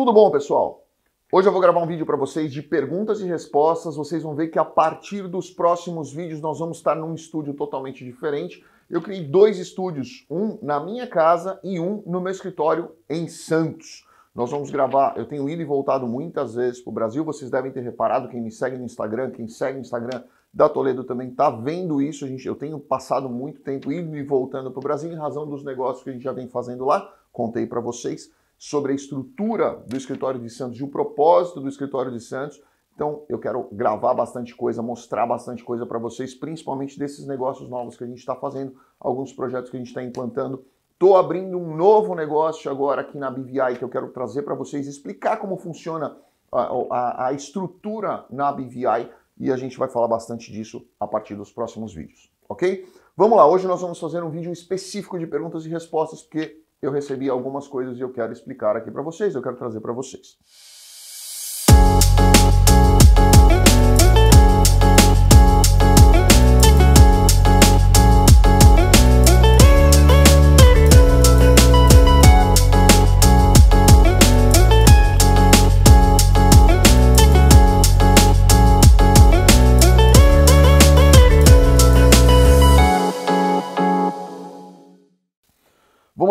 Tudo bom, pessoal? Hoje eu vou gravar um vídeo para vocês de perguntas e respostas. Vocês vão ver que a partir dos próximos vídeos nós vamos estar num estúdio totalmente diferente. Eu criei dois estúdios, um na minha casa e um no meu escritório em Santos. Nós vamos gravar, eu tenho ido e voltado muitas vezes para o Brasil, vocês devem ter reparado, quem me segue no Instagram, quem segue no Instagram da Toledo também está vendo isso. A gente, eu tenho passado muito tempo indo e voltando para o Brasil em razão dos negócios que a gente já vem fazendo lá, contei para vocês sobre a estrutura do escritório de Santos e o propósito do escritório de Santos. Então, eu quero gravar bastante coisa, mostrar bastante coisa para vocês, principalmente desses negócios novos que a gente está fazendo, alguns projetos que a gente está implantando. Estou abrindo um novo negócio agora aqui na BVI que eu quero trazer para vocês, explicar como funciona a, a, a estrutura na BVI e a gente vai falar bastante disso a partir dos próximos vídeos, ok? Vamos lá, hoje nós vamos fazer um vídeo específico de perguntas e respostas, porque eu recebi algumas coisas e eu quero explicar aqui para vocês, eu quero trazer para vocês.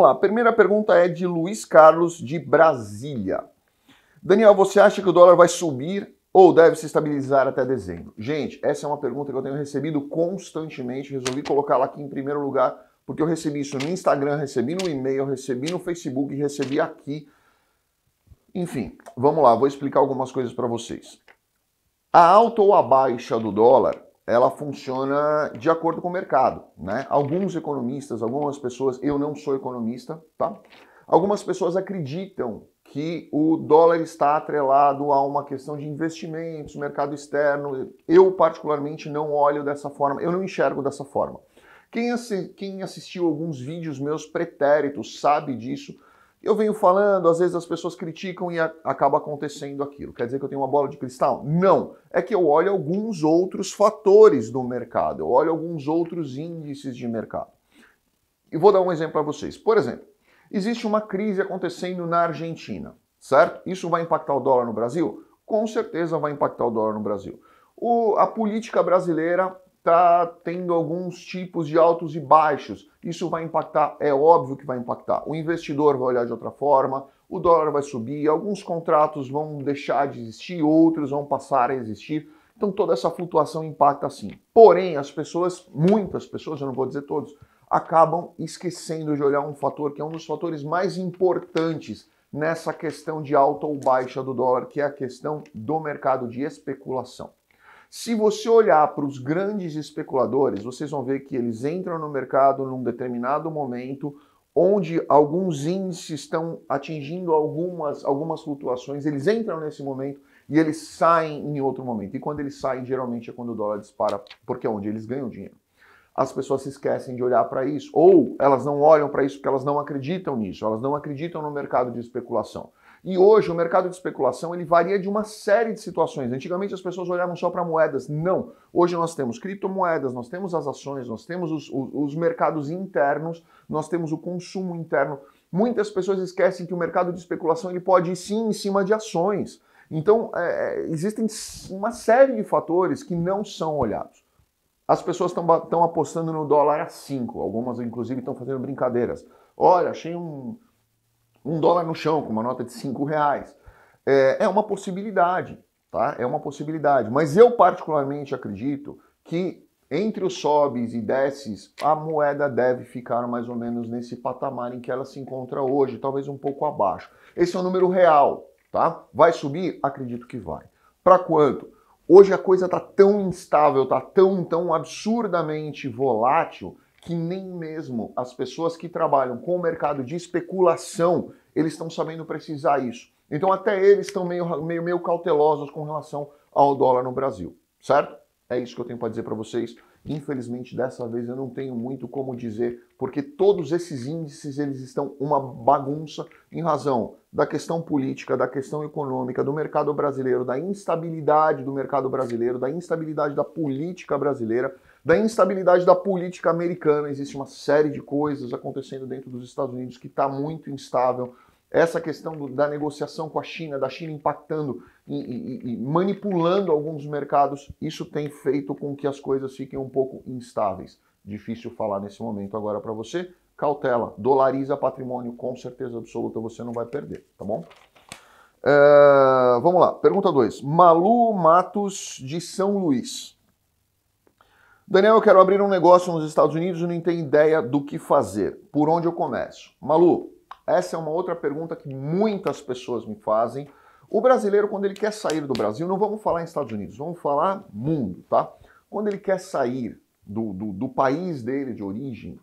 lá. A primeira pergunta é de Luiz Carlos, de Brasília. Daniel, você acha que o dólar vai subir ou deve se estabilizar até dezembro? Gente, essa é uma pergunta que eu tenho recebido constantemente. Resolvi colocá-la aqui em primeiro lugar, porque eu recebi isso no Instagram, recebi no e-mail, recebi no Facebook, recebi aqui. Enfim, vamos lá, vou explicar algumas coisas para vocês. A alta ou a baixa do dólar ela funciona de acordo com o mercado. Né? Alguns economistas, algumas pessoas, eu não sou economista, tá? Algumas pessoas acreditam que o dólar está atrelado a uma questão de investimentos, mercado externo. Eu, particularmente, não olho dessa forma, eu não enxergo dessa forma. Quem, quem assistiu alguns vídeos meus pretéritos sabe disso. Eu venho falando, às vezes as pessoas criticam e a, acaba acontecendo aquilo. Quer dizer que eu tenho uma bola de cristal? Não. É que eu olho alguns outros fatores do mercado, eu olho alguns outros índices de mercado. E vou dar um exemplo para vocês. Por exemplo, existe uma crise acontecendo na Argentina, certo? Isso vai impactar o dólar no Brasil? Com certeza vai impactar o dólar no Brasil. O, a política brasileira está tendo alguns tipos de altos e baixos. Isso vai impactar, é óbvio que vai impactar. O investidor vai olhar de outra forma, o dólar vai subir, alguns contratos vão deixar de existir, outros vão passar a existir. Então toda essa flutuação impacta sim. Porém, as pessoas, muitas pessoas, eu não vou dizer todos, acabam esquecendo de olhar um fator que é um dos fatores mais importantes nessa questão de alta ou baixa do dólar, que é a questão do mercado de especulação. Se você olhar para os grandes especuladores, vocês vão ver que eles entram no mercado num determinado momento onde alguns índices estão atingindo algumas, algumas flutuações, eles entram nesse momento e eles saem em outro momento. E quando eles saem, geralmente é quando o dólar dispara, porque é onde eles ganham dinheiro. As pessoas se esquecem de olhar para isso, ou elas não olham para isso porque elas não acreditam nisso, elas não acreditam no mercado de especulação. E hoje o mercado de especulação ele varia de uma série de situações. Antigamente as pessoas olhavam só para moedas. Não. Hoje nós temos criptomoedas, nós temos as ações, nós temos os, os, os mercados internos, nós temos o consumo interno. Muitas pessoas esquecem que o mercado de especulação ele pode ir sim em cima de ações. Então é, é existem uma série de fatores que não são olhados. As pessoas estão apostando no dólar a 5, algumas inclusive estão fazendo brincadeiras. Olha, achei um, um dólar no chão, com uma nota de cinco reais. É, é uma possibilidade, tá? É uma possibilidade. Mas eu particularmente acredito que entre os sobes e desces, a moeda deve ficar mais ou menos nesse patamar em que ela se encontra hoje, talvez um pouco abaixo. Esse é o número real, tá? Vai subir? Acredito que vai. Para quanto? Hoje a coisa tá tão instável, tá tão, tão absurdamente volátil que nem mesmo as pessoas que trabalham com o mercado de especulação, eles estão sabendo precisar isso. Então até eles estão meio, meio, meio cautelosos com relação ao dólar no Brasil, certo? É isso que eu tenho para dizer para vocês. Infelizmente, dessa vez eu não tenho muito como dizer, porque todos esses índices eles estão uma bagunça em razão da questão política, da questão econômica, do mercado brasileiro, da instabilidade do mercado brasileiro, da instabilidade da política brasileira da instabilidade da política americana. Existe uma série de coisas acontecendo dentro dos Estados Unidos que está muito instável. Essa questão do, da negociação com a China, da China impactando e, e, e manipulando alguns mercados, isso tem feito com que as coisas fiquem um pouco instáveis. Difícil falar nesse momento agora para você. Cautela, dolariza patrimônio, com certeza absoluta você não vai perder, tá bom? Eh, vamos lá, pergunta 2. Malu Matos de São Luís. Daniel, eu quero abrir um negócio nos Estados Unidos e não tenho ideia do que fazer. Por onde eu começo? Malu, essa é uma outra pergunta que muitas pessoas me fazem. O brasileiro, quando ele quer sair do Brasil, não vamos falar em Estados Unidos, vamos falar mundo, tá? Quando ele quer sair do, do, do país dele de origem,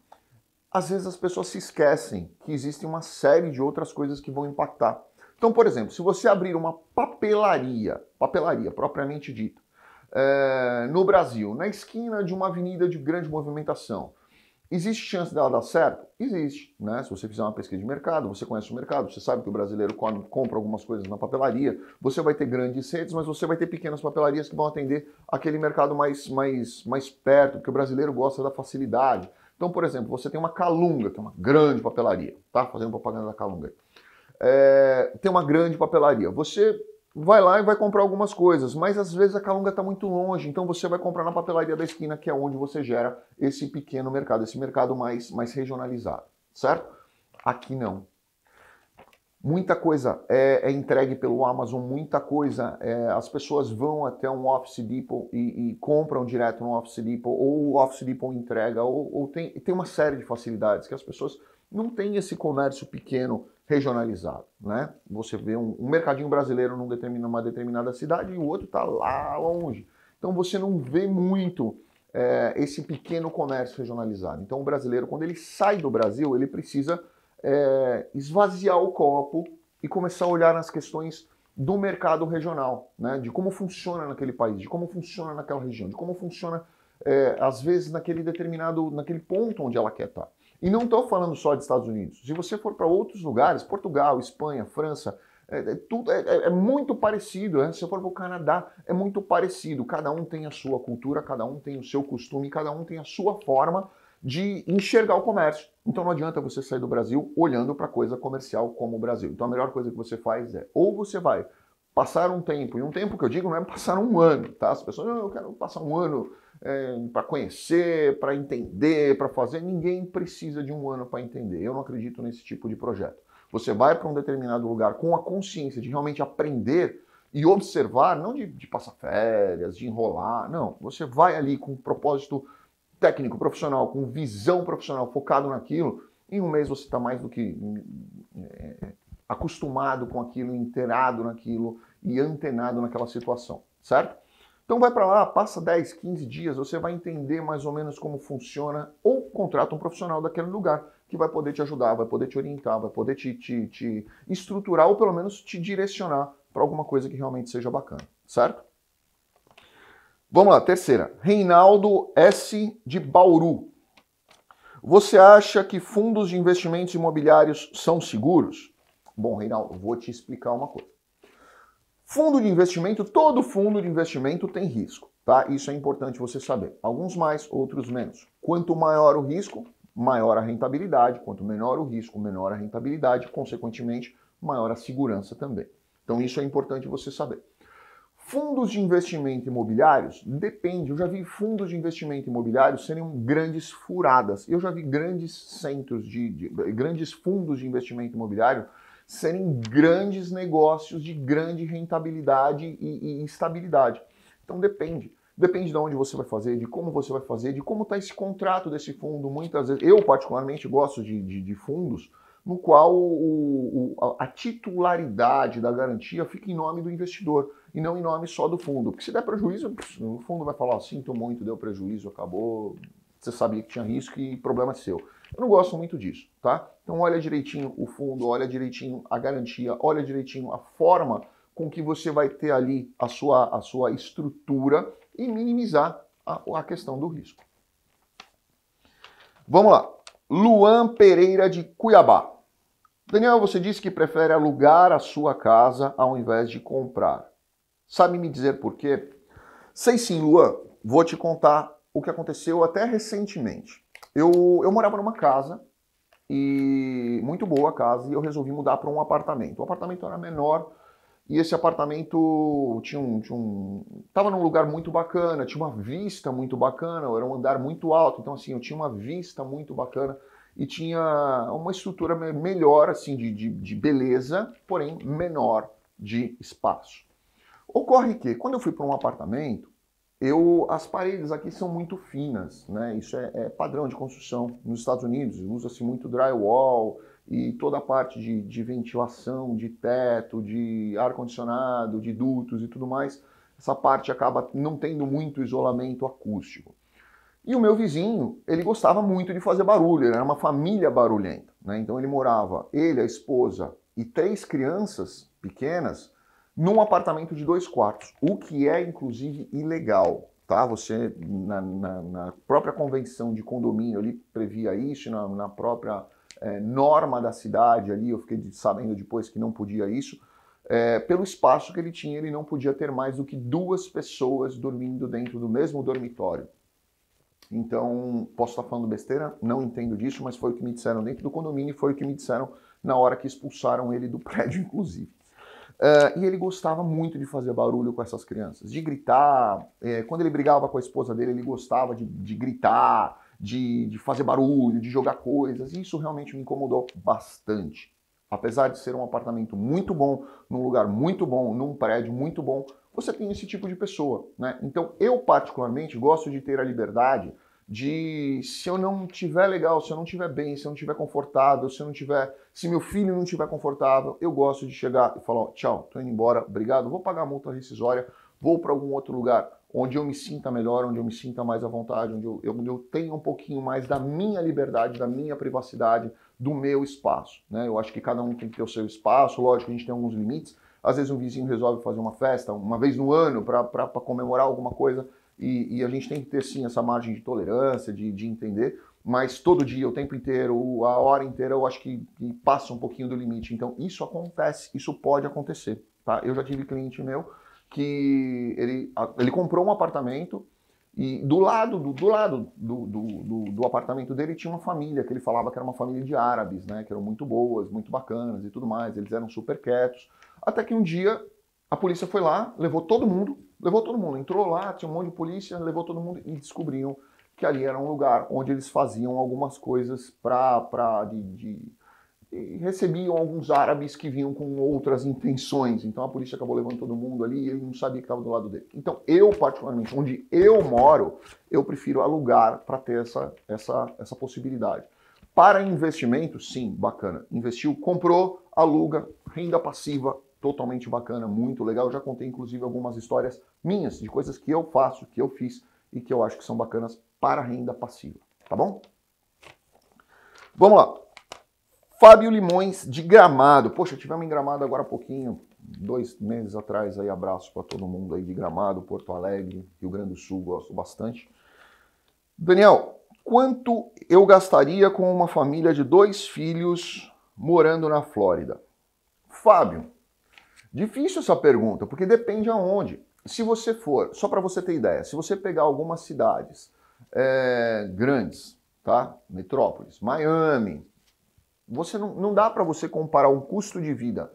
às vezes as pessoas se esquecem que existe uma série de outras coisas que vão impactar. Então, por exemplo, se você abrir uma papelaria, papelaria propriamente dita, é, no Brasil, na esquina de uma avenida de grande movimentação. Existe chance dela dar certo? Existe, né? Se você fizer uma pesquisa de mercado, você conhece o mercado, você sabe que o brasileiro compra algumas coisas na papelaria, você vai ter grandes redes, mas você vai ter pequenas papelarias que vão atender aquele mercado mais, mais, mais perto, porque o brasileiro gosta da facilidade. Então, por exemplo, você tem uma Calunga, que é uma grande papelaria, tá? Fazendo propaganda da Calunga. É, tem uma grande papelaria. Você vai lá e vai comprar algumas coisas, mas às vezes a Calunga está muito longe, então você vai comprar na papelaria da esquina, que é onde você gera esse pequeno mercado, esse mercado mais, mais regionalizado, certo? Aqui não. Muita coisa é, é entregue pelo Amazon, muita coisa. É, as pessoas vão até um Office Depot e, e, compram direto no Office Depot, ou o Office Depot entrega, ou, ou tem, tem uma série de facilidades que as pessoas não têm esse comércio pequeno regionalizado, né? Você vê um, um mercadinho brasileiro num numa determinada cidade e o outro está lá longe. Então você não vê muito é, esse pequeno comércio regionalizado. Então o brasileiro, quando ele sai do Brasil, ele precisa é, esvaziar o copo e começar a olhar nas questões do mercado regional, né? De como funciona naquele país, de como funciona naquela região, de como funciona é, às vezes naquele determinado, naquele ponto onde ela quer estar. E não estou falando só de Estados Unidos. Se você for para outros lugares, Portugal, Espanha, França, é, é tudo, é, é, é muito parecido. Né? Se você for para o Canadá, é muito parecido. Cada um tem a sua cultura, cada um tem o seu costume, cada um tem a sua forma de enxergar o comércio. Então não adianta você sair do Brasil olhando para coisa comercial como o Brasil. Então a melhor coisa que você faz é ou você vai passar um tempo, e um tempo que eu digo não é passar um ano, tá? As pessoas, oh, eu quero passar um ano é, eh, para conhecer, para entender, para fazer. Ninguém precisa de um ano para entender. Eu não acredito nesse tipo de projeto. Você vai para um determinado lugar com a consciência de realmente aprender e observar, não de, de, passar férias, de enrolar, não. Você vai ali com um propósito técnico, profissional, com visão profissional focado naquilo. Em um mês você está mais do que é, acostumado com aquilo, inteirado naquilo e antenado naquela situação, certo? Então vai para lá, passa 10, 15 dias, você vai entender mais ou menos como funciona ou contrata um profissional daquele lugar que vai poder te ajudar, vai poder te orientar, vai poder te, te, te estruturar ou pelo menos te direcionar para alguma coisa que realmente seja bacana, certo? Vamos lá, terceira. Reinaldo S. de Bauru. Você acha que fundos de investimentos imobiliários são seguros? Bom, Reinaldo, vou te explicar uma coisa. Fundo de investimento, todo fundo de investimento tem risco, tá? Isso é importante você saber. Alguns mais, outros menos. Quanto maior o risco, maior a rentabilidade. Quanto menor o risco, menor a rentabilidade. Consequentemente, maior a segurança também. Então, isso é importante você saber. Fundos de investimento imobiliários, depende. Eu já vi fundos de investimento imobiliário serem grandes furadas. Eu já vi grandes centros de, de grandes fundos de investimento imobiliário serem grandes negócios de grande rentabilidade e, e estabilidade. Então depende. Depende de onde você vai fazer, de como você vai fazer, de como está esse contrato desse fundo. Muitas vezes, eu particularmente gosto de, de, de fundos no qual o, o, a titularidade da garantia fica em nome do investidor e não em nome só do fundo. Porque se der prejuízo, o fundo vai falar: oh, sinto muito, deu prejuízo, acabou, você sabia que tinha risco e problema é seu. Eu não gosto muito disso, tá? Então olha direitinho o fundo, olha direitinho a garantia, olha direitinho a forma com que você vai ter ali a sua, a sua estrutura e minimizar a, a questão do risco. Vamos lá. Luan Pereira de Cuiabá. Daniel, você disse que prefere alugar a sua casa ao invés de comprar. Sabe me dizer por quê? Sei sim, Luan. Vou te contar o que aconteceu até recentemente. Eu, eu morava numa casa, e muito boa a casa, e eu resolvi mudar para um apartamento. O apartamento era menor, e esse apartamento tinha um, tinha um. Tava num lugar muito bacana, tinha uma vista muito bacana, era um andar muito alto, então assim, eu tinha uma vista muito bacana e tinha uma estrutura melhor, assim, de, de, de beleza, porém menor de espaço. Ocorre que, quando eu fui para um apartamento, eu, as paredes aqui são muito finas, né? Isso é, é padrão de construção nos Estados Unidos. Usa-se muito drywall e toda a parte de, de ventilação, de teto, de ar condicionado, de dutos e tudo mais. Essa parte acaba não tendo muito isolamento acústico. E o meu vizinho, ele gostava muito de fazer barulho. Ele era uma família barulhenta, né? Então ele morava ele, a esposa e três crianças pequenas num apartamento de dois quartos, o que é inclusive ilegal. Tá? Você, na, na, na própria convenção de condomínio ali, previa isso, na, na própria é, norma da cidade ali, eu fiquei sabendo depois que não podia isso. É, pelo espaço que ele tinha, ele não podia ter mais do que duas pessoas dormindo dentro do mesmo dormitório. Então, posso estar falando besteira, não entendo disso, mas foi o que me disseram dentro do condomínio e foi o que me disseram na hora que expulsaram ele do prédio, inclusive. Uh, e ele gostava muito de fazer barulho com essas crianças, de gritar. É, quando ele brigava com a esposa dele, ele gostava de, de gritar, de, de, fazer barulho, de jogar coisas. E isso realmente me incomodou bastante. Apesar de ser um apartamento muito bom, num lugar muito bom, num prédio muito bom, você tem esse tipo de pessoa. Né? Então, eu, particularmente, gosto de ter a liberdade de se eu não tiver legal, se eu não tiver bem, se eu não tiver confortável, se eu não tiver, se meu filho não tiver confortável, eu gosto de chegar e falar, tchau, tô indo embora, obrigado, vou pagar a multa rescisória, vou para algum outro lugar onde eu me sinta melhor, onde eu me sinta mais à vontade, onde eu, eu, eu tenha um pouquinho mais da minha liberdade, da minha privacidade, do meu espaço, né? Eu acho que cada um tem que ter o seu espaço, lógico, a gente tem alguns limites. Às vezes um vizinho resolve fazer uma festa uma vez no ano para comemorar alguma coisa e, e, a gente tem que ter sim essa margem de tolerância, de, de entender, mas todo dia, o tempo inteiro, a hora inteira, eu acho que, que, passa um pouquinho do limite. Então, isso acontece, isso pode acontecer. Tá? Eu já tive cliente meu que ele, ele comprou um apartamento e do lado do, do lado do, do, do, do apartamento dele tinha uma família que ele falava que era uma família de árabes, né? Que eram muito boas, muito bacanas e tudo mais. Eles eram super quietos. Até que um dia a polícia foi lá, levou todo mundo Levou todo mundo, entrou lá, tinha um monte de polícia, levou todo mundo e descobriam que ali era um lugar onde eles faziam algumas coisas para pra de, de, recebiam alguns árabes que vinham com outras intenções. Então a polícia acabou levando todo mundo ali e ele não sabia que estava do lado dele. Então eu, particularmente, onde eu moro, eu prefiro alugar para ter essa, essa, essa possibilidade. Para investimento, sim, bacana. Investiu, comprou, aluga, renda passiva, totalmente bacana, muito legal. Eu já contei, inclusive, algumas histórias minhas, de coisas que eu faço, que eu fiz e que eu acho que são bacanas para renda passiva, tá bom? Vamos lá. Fábio Limões de Gramado. Poxa, tivemos em Gramado agora há pouquinho, dois meses atrás aí, abraço para todo mundo aí de Gramado, Porto Alegre, Rio Grande do Sul, gosto bastante. Daniel, quanto eu gastaria com uma família de dois filhos morando na Flórida? Fábio, Difícil essa pergunta, porque depende aonde. Se você for, só para você ter ideia, se você pegar algumas cidades é, grandes, tá? Metrópoles, Miami, você não, não dá para você comparar o custo de vida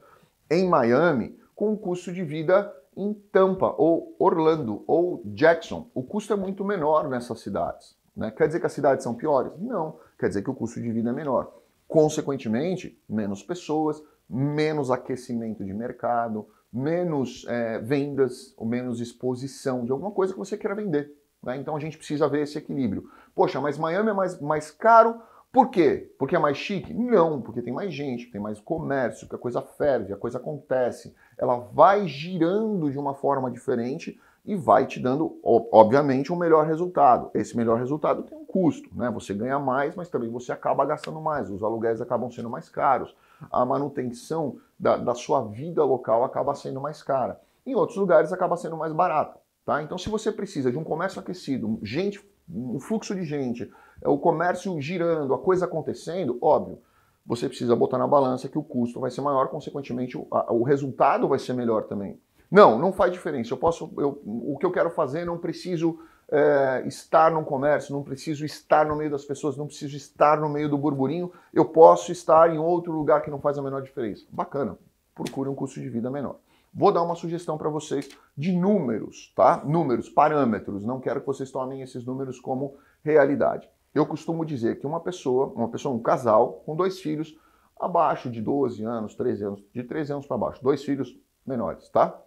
em Miami com o custo de vida em Tampa ou Orlando ou Jackson. O custo é muito menor nessas cidades. Né? Quer dizer que as cidades são piores? Não. Quer dizer que o custo de vida é menor. Consequentemente, menos pessoas, menos aquecimento de mercado, menos é, vendas ou menos exposição de alguma coisa que você queira vender. Né? Então a gente precisa ver esse equilíbrio. Poxa, mas Miami é mais, mais caro, por quê? Porque é mais chique? Não, porque tem mais gente, tem mais comércio, que a coisa ferve, a coisa acontece. Ela vai girando de uma forma diferente e vai te dando, obviamente, um melhor resultado. Esse melhor resultado tem um custo, né? Você ganha mais, mas também você acaba gastando mais, os aluguéis acabam sendo mais caros, a manutenção da, da sua vida local acaba sendo mais cara. Em outros lugares acaba sendo mais barato, tá? Então, se você precisa de um comércio aquecido, gente, um fluxo de gente, é, o comércio girando, a coisa acontecendo, óbvio, você precisa botar na balança que o custo vai ser maior, consequentemente, o, a, o resultado vai ser melhor também. Não, não faz diferença. Eu posso, eu, o que eu quero fazer, não preciso é, estar no comércio, não preciso estar no meio das pessoas, não preciso estar no meio do burburinho. Eu posso estar em outro lugar que não faz a menor diferença. Bacana. Procure um custo de vida menor. Vou dar uma sugestão para vocês de números, tá? Números, parâmetros. Não quero que vocês tomem esses números como realidade. Eu costumo dizer que uma pessoa, uma pessoa, um casal com dois filhos abaixo de 12 anos, 13 anos, de 13 anos para baixo, dois filhos menores, tá?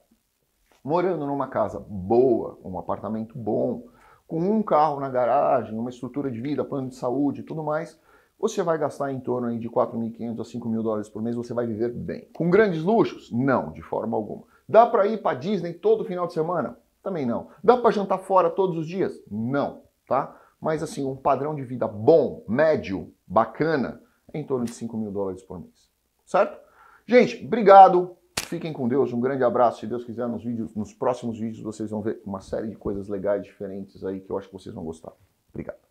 morando numa casa boa, um apartamento bom, com um carro na garagem, uma estrutura de vida, plano de saúde e tudo mais, você vai gastar em torno aí de 4.500 a 5 mil dólares por mês, você vai viver bem. Com grandes luxos? Não, de forma alguma. Dá para ir para Disney todo final de semana? Também não. Dá para jantar fora todos os dias? Não, tá? Mas assim, um padrão de vida bom, médio, bacana, é em torno de 5 mil dólares por mês, certo? Gente, obrigado Fiquem com Deus, um grande abraço. Se Deus quiser, nos, vídeos, nos próximos vídeos vocês vão ver uma série de coisas legais, diferentes aí, que eu acho que vocês vão gostar. Obrigado.